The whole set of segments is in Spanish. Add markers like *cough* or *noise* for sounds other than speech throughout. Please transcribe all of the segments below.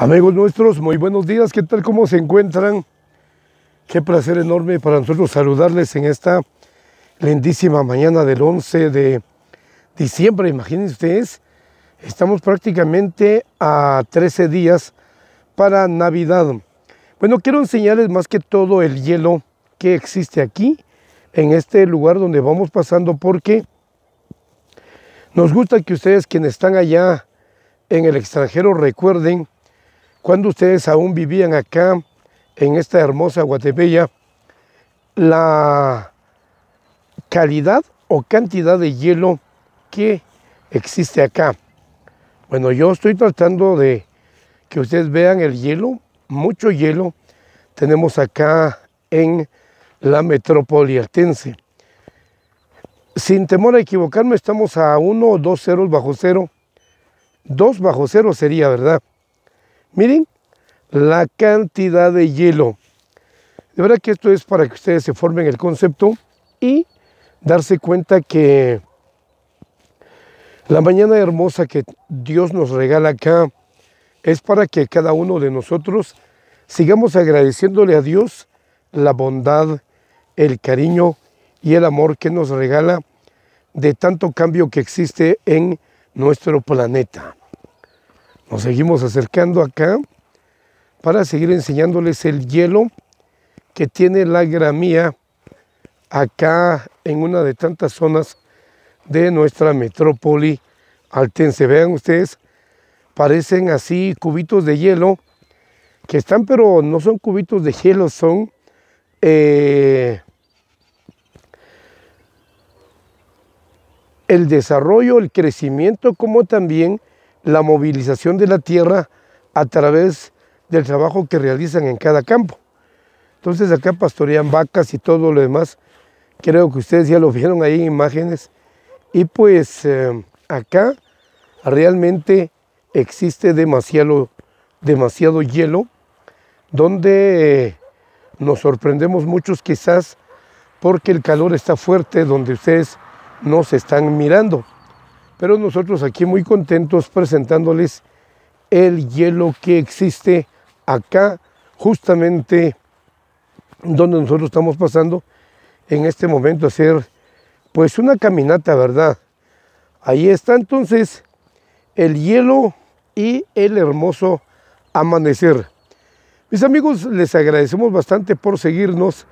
Amigos nuestros, muy buenos días, ¿qué tal? ¿Cómo se encuentran? Qué placer enorme para nosotros saludarles en esta lindísima mañana del 11 de diciembre. Imagínense ustedes, estamos prácticamente a 13 días para Navidad. Bueno, quiero enseñarles más que todo el hielo que existe aquí, en este lugar donde vamos pasando, porque nos gusta que ustedes, quienes están allá en el extranjero, recuerden cuando ustedes aún vivían acá, en esta hermosa Guatepella, la calidad o cantidad de hielo que existe acá. Bueno, yo estoy tratando de que ustedes vean el hielo, mucho hielo tenemos acá en la metrópoli altense. Sin temor a equivocarme, estamos a 1 o 2 ceros bajo cero. 2 bajo cero sería, ¿verdad? Miren la cantidad de hielo. De verdad que esto es para que ustedes se formen el concepto y darse cuenta que la mañana hermosa que Dios nos regala acá es para que cada uno de nosotros sigamos agradeciéndole a Dios la bondad, el cariño y el amor que nos regala de tanto cambio que existe en nuestro planeta. Nos seguimos acercando acá para seguir enseñándoles el hielo que tiene la gramía acá en una de tantas zonas de nuestra metrópoli altense. Vean ustedes, parecen así cubitos de hielo que están, pero no son cubitos de hielo, son eh, el desarrollo, el crecimiento, como también la movilización de la tierra a través del trabajo que realizan en cada campo. Entonces acá pastorean vacas y todo lo demás. Creo que ustedes ya lo *laughs* vieron ahí en imágenes. Y pues eh, acá realmente existe demasiado, demasiado hielo, donde nos sorprendemos muchos quizás porque el calor está fuerte donde ustedes nos están mirando pero nosotros aquí muy contentos presentándoles el hielo que existe acá, justamente donde nosotros estamos pasando en este momento a hacer pues una caminata, ¿verdad? Ahí está entonces el hielo y el hermoso amanecer. Mis amigos, les agradecemos bastante por seguirnos,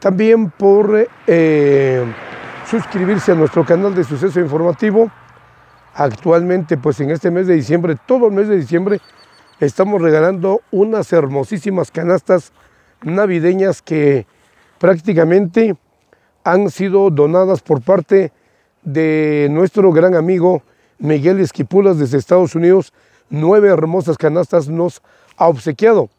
también por eh, suscribirse a nuestro canal de suceso informativo Actualmente, pues en este mes de diciembre, todo el mes de diciembre, estamos regalando unas hermosísimas canastas navideñas que prácticamente han sido donadas por parte de nuestro gran amigo Miguel Esquipulas desde Estados Unidos. Nueve hermosas canastas nos ha obsequiado.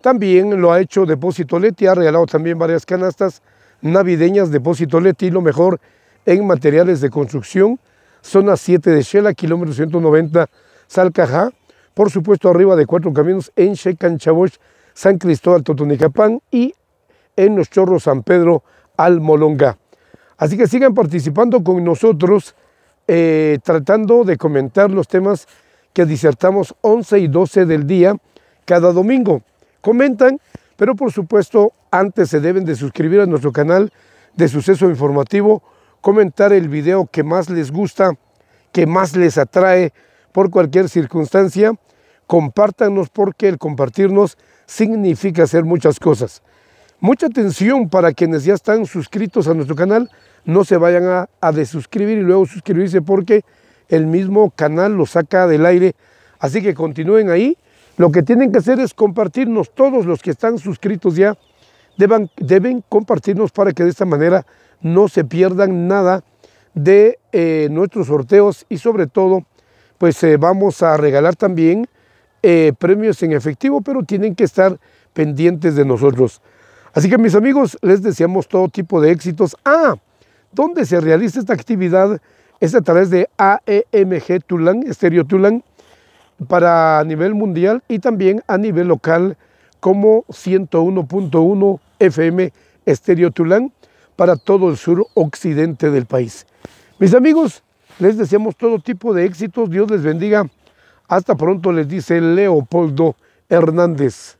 También lo ha hecho Depósito Leti, ha regalado también varias canastas navideñas Depósito Leti, lo mejor en materiales de construcción zona 7 de Shela, kilómetro 190, Salcajá. Por supuesto, arriba de cuatro caminos en Checanchaboch, San Cristóbal, Totonicapán y en Los Chorros, San Pedro, Almolonga. Así que sigan participando con nosotros, eh, tratando de comentar los temas que disertamos 11 y 12 del día cada domingo. Comentan, pero por supuesto, antes se deben de suscribir a nuestro canal de suceso informativo comentar el video que más les gusta, que más les atrae por cualquier circunstancia. Compártanos porque el compartirnos significa hacer muchas cosas. Mucha atención para quienes ya están suscritos a nuestro canal, no se vayan a, desuscribir y luego suscribirse porque el mismo canal lo saca del aire. Así que continúen ahí. Lo que tienen que hacer es compartirnos. Todos los que están suscritos ya deben compartirnos para que de esta manera no se pierdan nada de eh, nuestros sorteos y sobre todo, pues eh, vamos a regalar también eh, premios en efectivo, pero tienen que estar pendientes de nosotros. Así que mis amigos, les deseamos todo tipo de éxitos. Ah, ¿dónde se realiza esta actividad es a través de AEMG Tulan, Estéreo Tulan, para nivel mundial y también a nivel local como 101.1 FM Estéreo Tulan para todo el sur occidente del país. Mis amigos, les deseamos todo tipo de éxitos. Dios les bendiga. Hasta pronto, les dice Leopoldo Hernández.